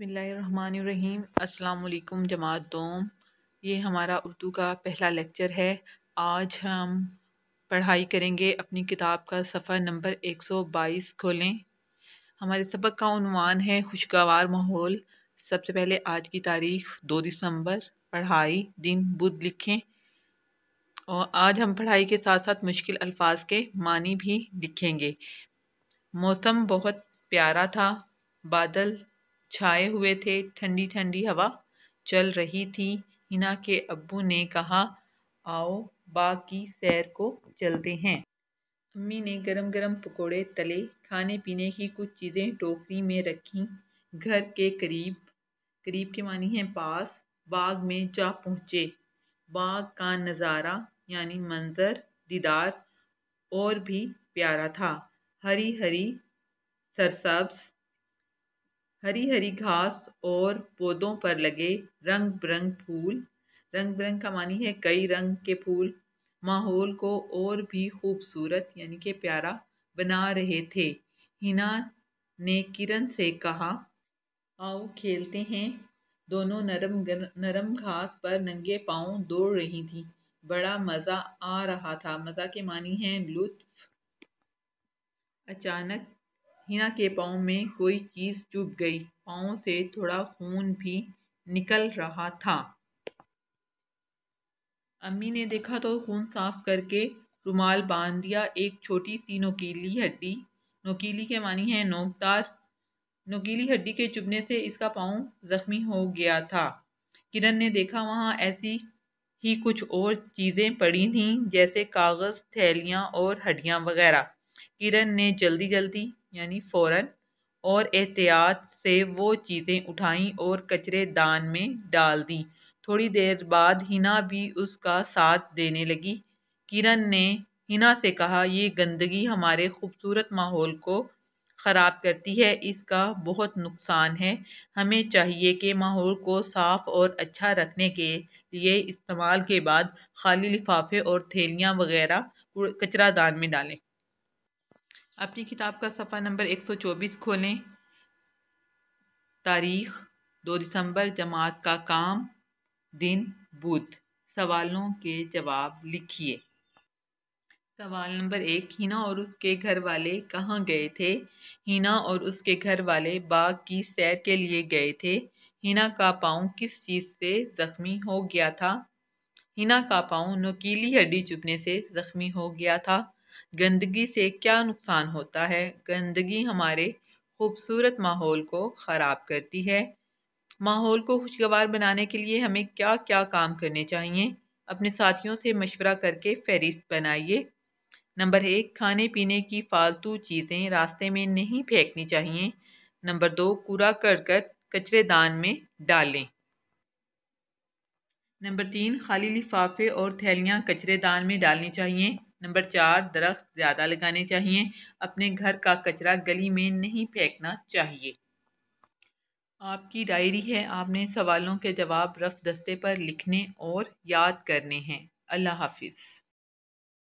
बिसमीम अल्लाम जमात दोम ये हमारा उर्दू का पहला लेक्चर है आज हम पढ़ाई करेंगे अपनी किताब का सफ़र नंबर 122 खोलें हमारे सबक का उनवान है खुशगवार माहौल सबसे पहले आज की तारीख 2 दिसंबर पढ़ाई दिन बुध लिखें और आज हम पढ़ाई के साथ साथ मुश्किल अल्फाज के मानी भी लिखेंगे मौसम बहुत प्यारा था बादल छाए हुए थे ठंडी ठंडी हवा चल रही थी हिना के अब्बू ने कहा आओ बाग की सैर को चलते हैं अम्मी ने गरम गरम पकोड़े तले खाने पीने की कुछ चीज़ें टोकरी में रखी घर के करीब करीब के मानी हैं पास बाग में जा पहुँचे बाग का नज़ारा यानी मंज़र दीदार और भी प्यारा था हरी हरी सरसब्स हरी हरी घास और पौधों पर लगे रंग बिरंग फूल रंग बिरंग का मानी है कई रंग के फूल माहौल को और भी खूबसूरत यानी कि प्यारा बना रहे थे हिना ने किरण से कहा आओ खेलते हैं दोनों नरम नरम घास पर नंगे पाँव दौड़ रही थी बड़ा मज़ा आ रहा था मज़ा के मानी है लुत्फ अचानक हिना के पाँव में कोई चीज़ चुभ गई पाँव से थोड़ा खून भी निकल रहा था अम्मी ने देखा तो खून साफ करके रुमाल बांध दिया एक छोटी सी नोकीली हड्डी नोकीली के मानी है नोकदार नोकीली हड्डी के चुभने से इसका पाँव जख्मी हो गया था किरण ने देखा वहाँ ऐसी ही कुछ और चीज़ें पड़ी थीं जैसे कागज़ थैलियाँ और हड्डियाँ वगैरह किरण ने जल्दी जल्दी यानी फ़ौरन और एहतियात से वो चीज़ें उठाईं और कचरे दान में डाल दी थोड़ी देर बाद हिना भी उसका साथ देने लगी किरण ने हिना से कहा ये गंदगी हमारे खूबसूरत माहौल को ख़राब करती है इसका बहुत नुकसान है हमें चाहिए कि माहौल को साफ़ और अच्छा रखने के लिए इस्तेमाल के बाद खाली लिफाफे और थैलियाँ वगैरह कचरा दान में डालें अपनी किताब का सफ़ा नंबर 124 खोलें तारीख दो दिसंबर जमात का काम दिन बुध सवालों के जवाब लिखिए सवाल नंबर एक हिना और उसके घर वाले कहाँ गए थे हिना और उसके घर वाले बाग की सैर के लिए गए थे हिना का पाँव किस चीज़ से ज़ख्मी हो गया था हिना का पाँव नोकीली हड्डी चुभने से ज़ख्मी हो गया था गंदगी से क्या नुकसान होता है गंदगी हमारे खूबसूरत माहौल को ख़राब करती है माहौल को खुशगवार बनाने के लिए हमें क्या क्या काम करने चाहिए अपने साथियों से मशवरा करके फहरिस्त बनाइए नंबर एक खाने पीने की फालतू चीज़ें रास्ते में नहीं फेंकनी चाहिए नंबर दो कूड़ा करकट दान में डालें नंबर तीन खाली लिफाफे और थैलियाँ दान में डालनी चाहिए नंबर चार दरख्त ज़्यादा लगाने चाहिए अपने घर का कचरा गली में नहीं फेंकना चाहिए आपकी डायरी है आपने सवालों के जवाब रफ दस्ते पर लिखने और याद करने हैं अल्लाह हाफिज़